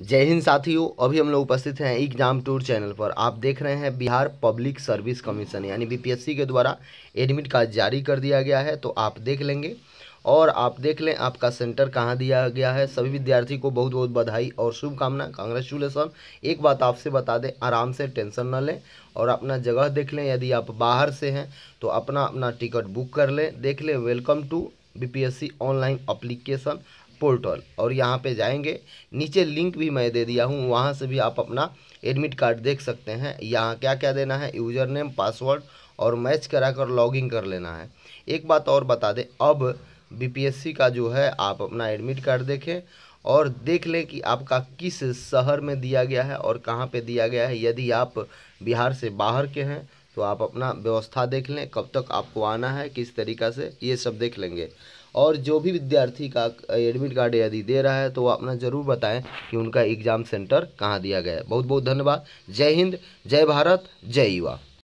जय हिंद साथियों अभी हम लोग उपस्थित हैं एग्जाम टूर चैनल पर आप देख रहे हैं बिहार पब्लिक सर्विस कमीशन यानी बीपीएससी के द्वारा एडमिट कार्ड जारी कर दिया गया है तो आप देख लेंगे और आप देख लें आपका सेंटर कहाँ दिया गया है सभी विद्यार्थी को बहुत बहुत बधाई और शुभकामना कांग्रेचुलेसन एक बात आपसे बता दें आराम से टेंशन न लें और अपना जगह देख लें यदि आप बाहर से हैं तो अपना अपना टिकट बुक कर लें देख लें welcome to BPSC online application portal और यहाँ पे जाएंगे नीचे लिंक भी मैं दे दिया हूँ वहाँ से भी आप अपना एडमिट कार्ड देख सकते हैं यहाँ क्या क्या देना है यूज़र नेम पासवर्ड और मैच करा कर लॉगिन कर लेना है एक बात और बता दें अब बीपीएससी का जो है आप अपना एडमिट कार्ड देखें और देख लें कि आपका किस शहर में दिया गया है और कहाँ पर दिया गया है यदि आप बिहार से बाहर के हैं तो आप अपना व्यवस्था देख लें कब तक आपको आना है किस तरीका से ये सब देख लेंगे और जो भी विद्यार्थी का एडमिट कार्ड यदि दे रहा है तो वो अपना ज़रूर बताएं कि उनका एग्ज़ाम सेंटर कहाँ दिया गया है बहुत बहुत धन्यवाद जय हिंद जय भारत जय युवा